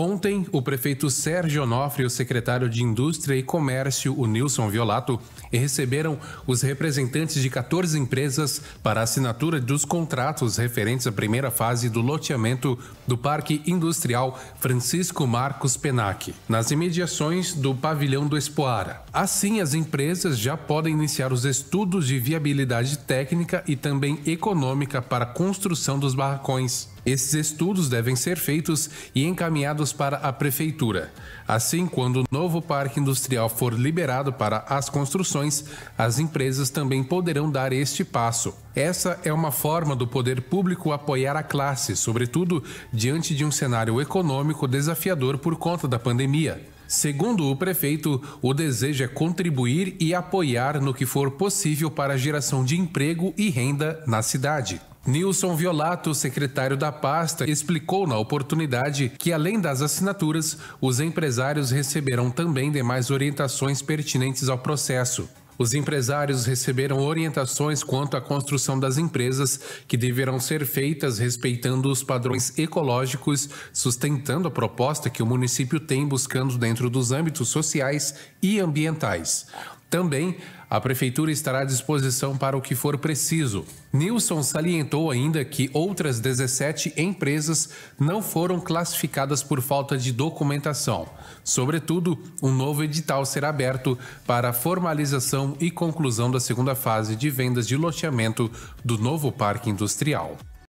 Ontem, o prefeito Sérgio Onofre e o secretário de Indústria e Comércio, o Nilson Violato, receberam os representantes de 14 empresas para a assinatura dos contratos referentes à primeira fase do loteamento do Parque Industrial Francisco Marcos Penac, nas imediações do pavilhão do Espoara. Assim, as empresas já podem iniciar os estudos de viabilidade técnica e também econômica para a construção dos barracões. Esses estudos devem ser feitos e encaminhados para a prefeitura. Assim, quando o novo parque industrial for liberado para as construções, as empresas também poderão dar este passo. Essa é uma forma do poder público apoiar a classe, sobretudo diante de um cenário econômico desafiador por conta da pandemia. Segundo o prefeito, o desejo é contribuir e apoiar no que for possível para a geração de emprego e renda na cidade. Nilson Violato, secretário da pasta, explicou na oportunidade que, além das assinaturas, os empresários receberão também demais orientações pertinentes ao processo. Os empresários receberam orientações quanto à construção das empresas, que deverão ser feitas respeitando os padrões ecológicos, sustentando a proposta que o município tem buscando dentro dos âmbitos sociais e ambientais. Também, a Prefeitura estará à disposição para o que for preciso. Nilson salientou ainda que outras 17 empresas não foram classificadas por falta de documentação. Sobretudo, um novo edital será aberto para a formalização e conclusão da segunda fase de vendas de loteamento do novo parque industrial.